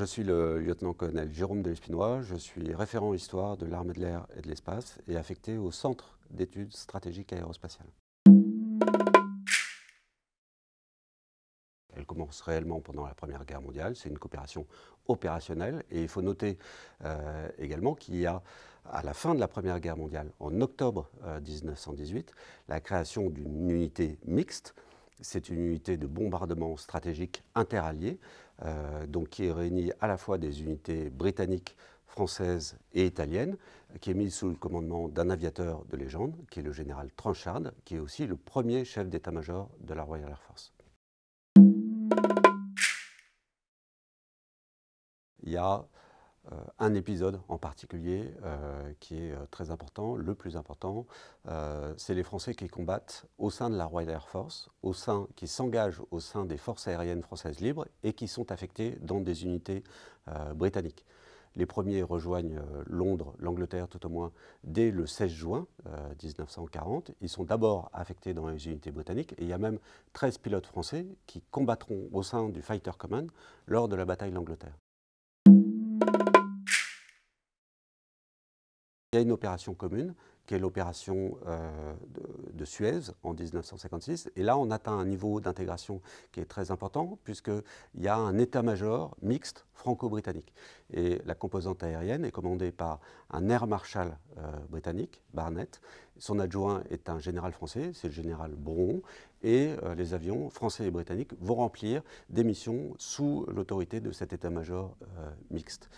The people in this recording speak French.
Je suis le lieutenant-colonel Jérôme de l'Espinois, je suis référent histoire de l'armée de l'air et de l'espace et affecté au Centre d'études stratégiques aérospatiales. Elle commence réellement pendant la Première Guerre mondiale, c'est une coopération opérationnelle et il faut noter euh, également qu'il y a à la fin de la Première Guerre mondiale, en octobre 1918, euh, la création d'une unité mixte c'est une unité de bombardement stratégique interalliée, qui euh, donc qui réunit à la fois des unités britanniques, françaises et italiennes, qui est mise sous le commandement d'un aviateur de légende, qui est le général Tranchard, qui est aussi le premier chef d'état-major de la Royal Air Force. Euh, un épisode en particulier euh, qui est euh, très important, le plus important, c'est les Français qui combattent au sein de la Royal Air Force, qui s'engagent au sein des forces aériennes françaises libres et qui sont affectés dans des unités britanniques. Les premiers rejoignent Londres, l'Angleterre tout au moins, dès le 16 juin 1940. Ils sont d'abord affectés dans les unités britanniques et il y a même 13 pilotes français qui combattront au sein du Fighter Command lors de la bataille de l'Angleterre. Il y a une opération commune qui est l'opération euh, de, Suez en 1956. Et là, on atteint un niveau d'intégration qui est très important, puisqu'il y a un état-major mixte franco-britannique. Et la composante aérienne est commandée par un air marshal euh, britannique, Barnett. Son adjoint est un général français, c'est le général Bron. Et euh, les avions français et britanniques vont remplir des missions sous l'autorité de cet état-major mixte.